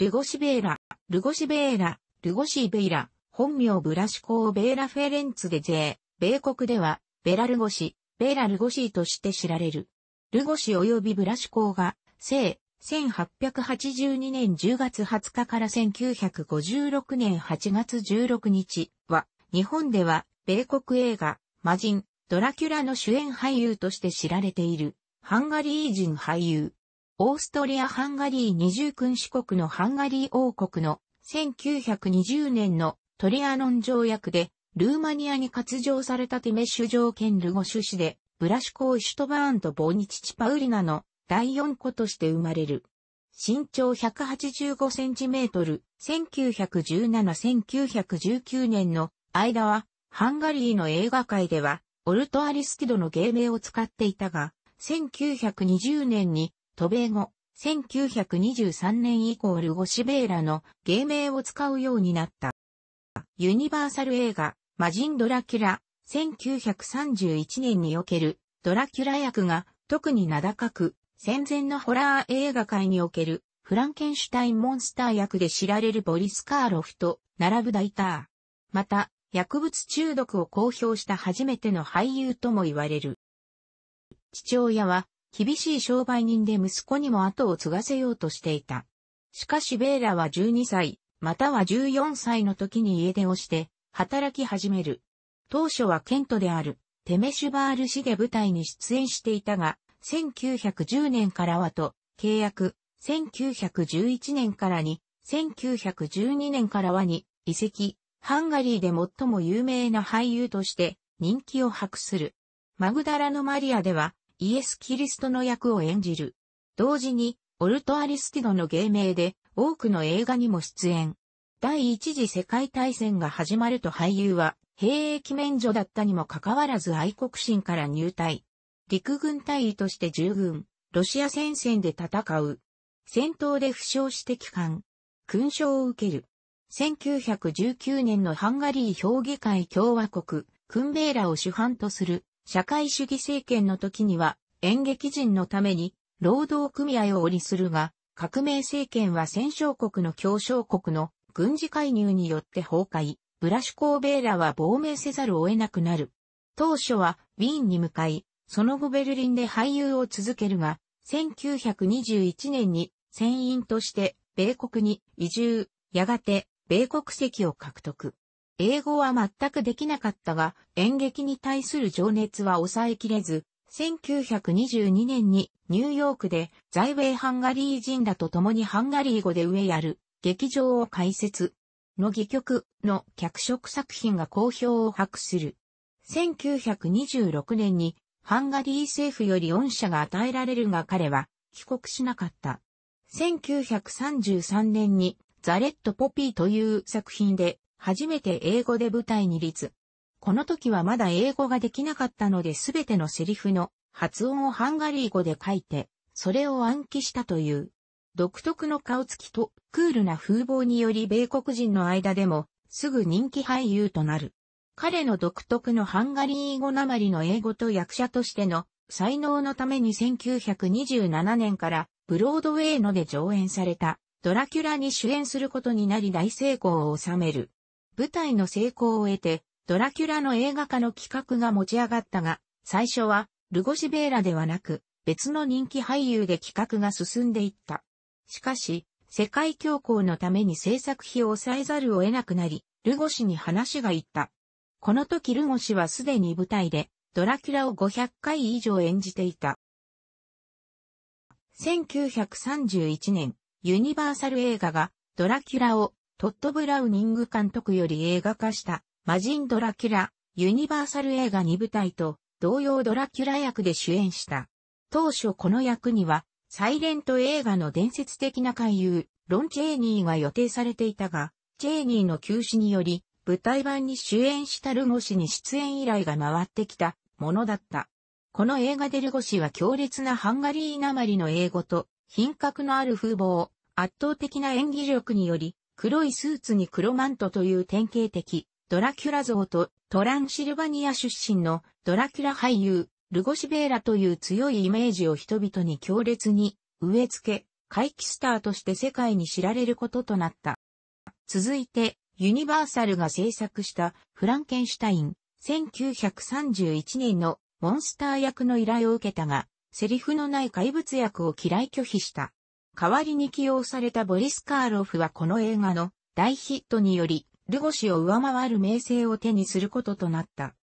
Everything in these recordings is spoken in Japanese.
ルゴシベーラ、ルゴシベーラ、ルゴシベイラ、本名ブラシコーベーラフェレンツで、ジー、米国では、ベラルゴシ、ベーラルゴシーとして知られる。ルゴシ及びブラシコーが、生、1882年10月20日から1956年8月16日は、日本では、米国映画、魔人、ドラキュラの主演俳優として知られている、ハンガリー人俳優。オーストリア・ハンガリー二重君主国のハンガリー王国の1920年のトリアノン条約で、ルーマニアに割譲されたテメッシュ条件ルゴシュで、ブラシュコー・シュトバーンとボーニチチ・パウリナの第四子として生まれる。身長185センチメートル、1917-1919年の間は、ハンガリーの映画界では、オルト・アリスティドの芸名を使っていたが、1920年に渡米後、1923年以降ルゴシベーラの芸名を使うようになった。ユニバーサル映画、マジン・ドラキュラ、1931年におけるドラキュラ役が特に名高く、戦前のホラー映画界におけるフランケンシュタインモンスター役で知られるボリス・カーロフと並ぶダイター。また、薬物中毒を公表した初めての俳優とも言われる。父親は厳しい商売人で息子にも後を継がせようとしていた。しかしベーラは12歳、または14歳の時に家出をして、働き始める。当初はケントである、テメシュバール市で舞台に出演していたが、1910年からはと、契約、1911年からに、1912年からはに、遺跡、ハンガリーで最も有名な俳優として人気を博する。マグダラのマリアではイエス・キリストの役を演じる。同時に、オルト・アリスティドの芸名で、多くの映画にも出演。第一次世界大戦が始まると俳優は、兵役免除だったにもかかわらず愛国心から入隊。陸軍隊員として従軍、ロシア戦線で戦う。戦闘で負傷して帰還。勲章を受ける。1919年のハンガリー評議会共和国、クンベーラを主犯とする社会主義政権の時には演劇人のために労働組合を折りするが、革命政権は戦勝国の協商国の軍事介入によって崩壊、ブラシュコーベーラは亡命せざるを得なくなる。当初はウィーンに向かい、その後ベルリンで俳優を続けるが、1921年に船員として米国に移住、やがて米国籍を獲得。英語は全くできなかったが、演劇に対する情熱は抑えきれず、1922年にニューヨークで在米ハンガリー人らと共にハンガリー語で上やる劇場を開設の戯曲の脚色作品が好評を博する。1926年にハンガリー政府より恩赦が与えられるが彼は帰国しなかった。1933年にザレット・ポピーという作品で初めて英語で舞台に立つ。この時はまだ英語ができなかったので全てのセリフの発音をハンガリー語で書いて、それを暗記したという。独特の顔つきとクールな風貌により米国人の間でもすぐ人気俳優となる。彼の独特のハンガリー語なまりの英語と役者としての才能のために1927年からブロードウェイので上演されたドラキュラに主演することになり大成功を収める。舞台の成功を得て、ドラキュラの映画化の企画が持ち上がったが、最初は、ルゴシベーラではなく、別の人気俳優で企画が進んでいった。しかし、世界恐慌のために制作費を抑えざるを得なくなり、ルゴ氏に話がいった。この時ルゴ氏はすでに舞台で、ドラキュラを500回以上演じていた。1931年、ユニバーサル映画がドラキュラをトッド・ブラウニング監督より映画化した、マジン・ドラキュラ、ユニバーサル映画2部隊と、同様ドラキュラ役で主演した。当初この役には、サイレント映画の伝説的な俳優、ロン・チェーニーが予定されていたが、チェーニーの休止により、舞台版に主演したルゴ氏に出演依頼が回ってきたものだった。この映画でルゴ氏は強烈なハンガリーなまりの英語と、品格のある風貌、圧倒的な演技力により、黒いスーツに黒マントという典型的、ドラキュラ像とトランシルバニア出身のドラキュラ俳優、ルゴシベーラという強いイメージを人々に強烈に植え付け、怪奇スターとして世界に知られることとなった。続いて、ユニバーサルが制作したフランケンシュタイン、1931年のモンスター役の依頼を受けたが、セリフのない怪物役を嫌い拒否した。代わりに起用されたボリス・カーロフはこの映画の大ヒットにより、ルゴ氏を上回る名声を手にすることとなった。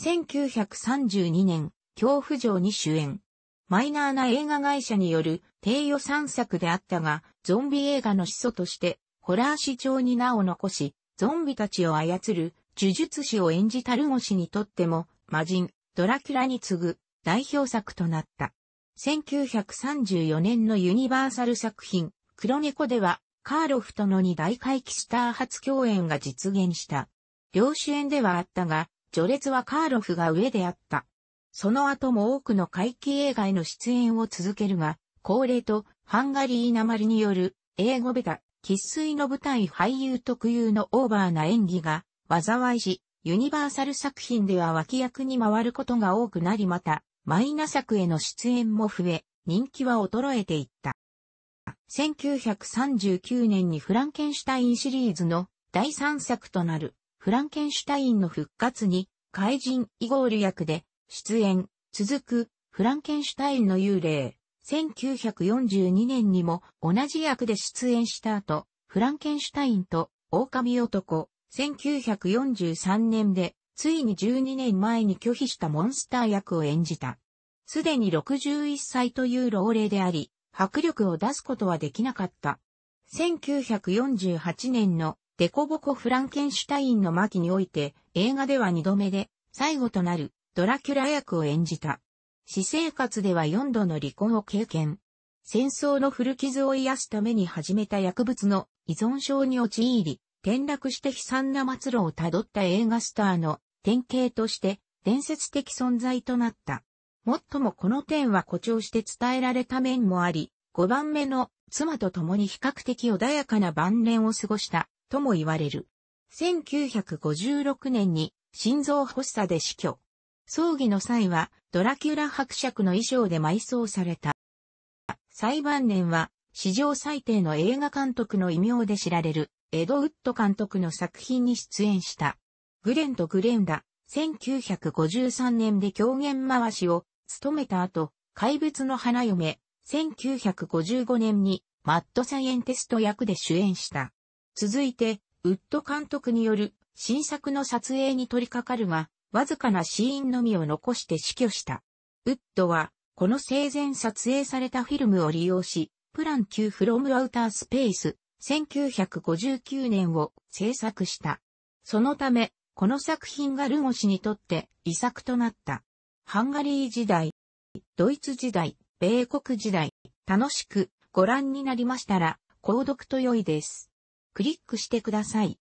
1932年、恐怖城に主演。マイナーな映画会社による低予算作であったが、ゾンビ映画の始祖として、ホラー市長に名を残し、ゾンビたちを操る呪術師を演じたルゴ氏にとっても、魔人、ドラキュラに次ぐ代表作となった。1934年のユニバーサル作品、黒猫では、カーロフとの二大回帰スター初共演が実現した。両主演ではあったが、序列はカーロフが上であった。その後も多くの回帰映画への出演を続けるが、恒例とハンガリーなまりによる英語ベタ、喫水の舞台俳優特有のオーバーな演技が災いし、ユニバーサル作品では脇役に回ることが多くなりまた、マイナ作への出演も増え、人気は衰えていった。1939年にフランケンシュタインシリーズの第3作となるフランケンシュタインの復活に怪人イゴール役で出演、続くフランケンシュタインの幽霊。1942年にも同じ役で出演した後、フランケンシュタインと狼男、1943年でついに12年前に拒否したモンスター役を演じた。すでに61歳という老齢であり、迫力を出すことはできなかった。1948年のデコボコフランケンシュタインの巻において映画では2度目で最後となるドラキュラ役を演じた。私生活では4度の離婚を経験。戦争の古傷を癒すために始めた薬物の依存症に陥り、転落して悲惨な末路をたどった映画スターの典型として伝説的存在となった。もっともこの点は誇張して伝えられた面もあり、5番目の妻と共に比較的穏やかな晩年を過ごしたとも言われる。1956年に心臓発作で死去。葬儀の際はドラキュラ伯爵の衣装で埋葬された。最晩年は史上最低の映画監督の異名で知られるエド・ウッド監督の作品に出演した。グレンとグレンダ、1953年で狂言回しを務めた後、怪物の花嫁、1955年にマッドサイエンテスト役で主演した。続いて、ウッド監督による新作の撮影に取り掛かるが、わずかなシーンのみを残して死去した。ウッドは、この生前撮影されたフィルムを利用し、プラン Q フロムアウタースペース1959年を制作した。そのため、この作品がルゴ氏にとって遺作となった。ハンガリー時代、ドイツ時代、米国時代、楽しくご覧になりましたら、購読と良いです。クリックしてください。